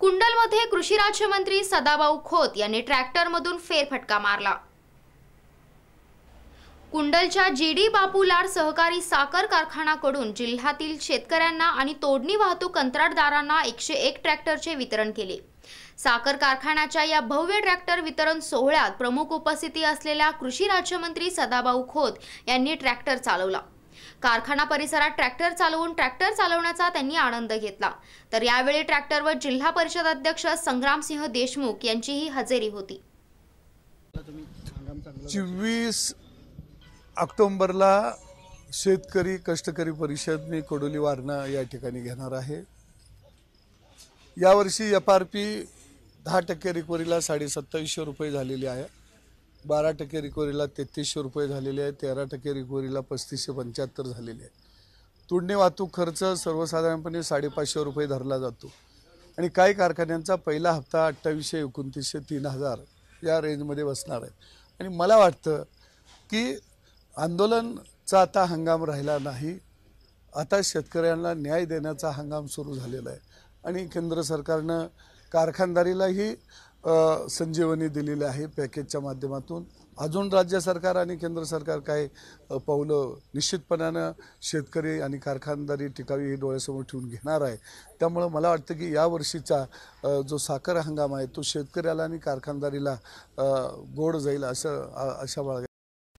कुंडलमध्ये कृषी राज्यमंत्री सदाभाऊ खोत यांनी ट्रॅक्टरमधून फेरफटका मारला कुंडलच्या जी डी बापूलाड सहकारी साखर कारखानाकडून जिल्ह्यातील शेतकऱ्यांना आणि तोडणी वाहतूक कंत्राटदारांना एकशे एक ट्रॅक्टरचे वितरण केले साखर कारखान्याच्या या भव्य ट्रॅक्टर वितरण सोहळ्यात प्रमुख उपस्थिती असलेल्या कृषी राज्यमंत्री सदाभाऊ खोत यांनी ट्रॅक्टर चालवला कारखाना परिसरात ट्रॅक्टर चालवून ट्रॅक्टर चालवण्याचा त्यांनी आनंद घेतला तर यावेळी ट्रॅक्टरवर जिल्हा परिषद अध्यक्ष संग्रामसिंह देशमुख यांचीही हजेरी होती चोवीस ऑक्टोंबरला शेतकरी कष्टकरी परिषद मी कोडोली वारणा या ठिकाणी घेणार आहे यावर्षी एफ आर पी दहा टक्के रिकवरीला साडे सत्तावीसशे रुपये झालेली आहे बारा टक्के रिकवरीला तेहतीसशे रुपये झालेले आहे तेरा टक्के रिकवरीला पस्तीसशे पंच्याहत्तर झालेले आहे तुडणे वाहतूक खर्च सर्वसाधारणपणे साडेपाचशे रुपये धरला जातो आणि काही कारखान्यांचा पहिला हप्ता अठ्ठावीसशे एकोणतीसशे तीन हजार या रेंजमध्ये बसणार आहे आणि मला वाटतं की आंदोलनचा आता हंगाम राहिला नाही आता शेतकऱ्यांना न्याय देण्याचा हंगाम सुरू झालेला आहे आणि केंद्र सरकारनं कारखानदारीलाही संजीवनी दिलेली आहे पॅकेजच्या माध्यमातून अजून राज्य सरकार आणि केंद्र सरकार काय पावलं निश्चितपणानं शेतकरी आणि कारखानदारी टिकावी हे डोळ्यासमोर ठेवून घेणार आहे त्यामुळं मला वाटतं की या यावर्षीचा जो साखर हंगाम आहे तो शेतकऱ्याला आणि कारखानदारीला गोड जाईल असं अशा बाळगा